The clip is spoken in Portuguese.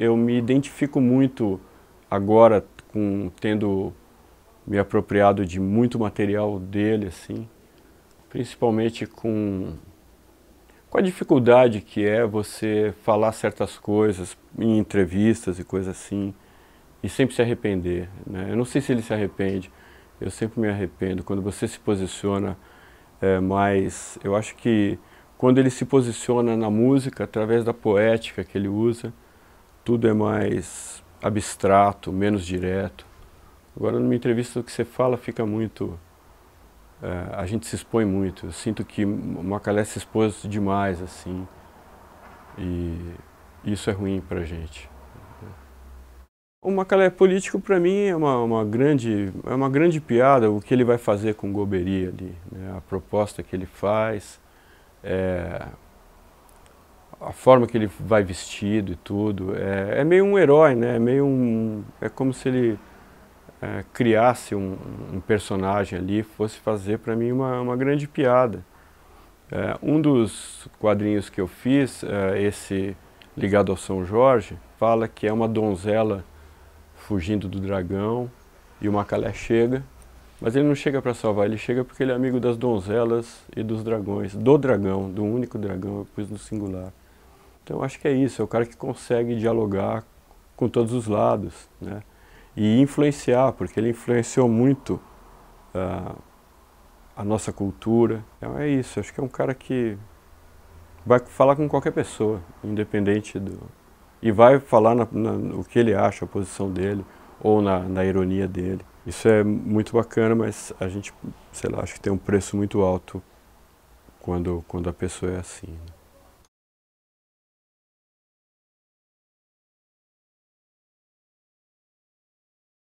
eu me identifico muito agora com tendo me apropriado de muito material dele assim, principalmente com com a dificuldade que é você falar certas coisas em entrevistas e coisas assim e sempre se arrepender, né? Eu não sei se ele se arrepende. Eu sempre me arrependo quando você se posiciona é, eu acho que quando ele se posiciona na música através da poética que ele usa, tudo é mais abstrato, menos direto. Agora, numa entrevista, o que você fala fica muito. É, a gente se expõe muito. Eu sinto que Macalé se expôs demais, assim. E isso é ruim para a gente. O Macalé é político, para mim, é uma, uma, grande, é uma grande piada o que ele vai fazer com Gobery ali. Né? A proposta que ele faz. É, a forma que ele vai vestido e tudo. É, é meio um herói, né? É meio um. É como se ele é, criasse um, um, personagem ali, fosse fazer para mim uma, uma grande piada. É, um dos quadrinhos que eu fiz, é, esse ligado ao São Jorge, fala que é uma donzela fugindo do dragão e o Macalé chega, mas ele não chega para salvar, ele chega porque ele é amigo das donzelas e dos dragões, do dragão, do único dragão, eu pus no singular. Então acho que é isso, é o cara que consegue dialogar com todos os lados, né? E influenciar, porque ele influenciou muito uh, a nossa cultura. Então é isso, acho que é um cara que vai falar com qualquer pessoa, independente do... E vai falar na, na, o que ele acha, a posição dele, ou na, na ironia dele. Isso é muito bacana, mas a gente, sei lá, acho que tem um preço muito alto quando, quando a pessoa é assim. Né?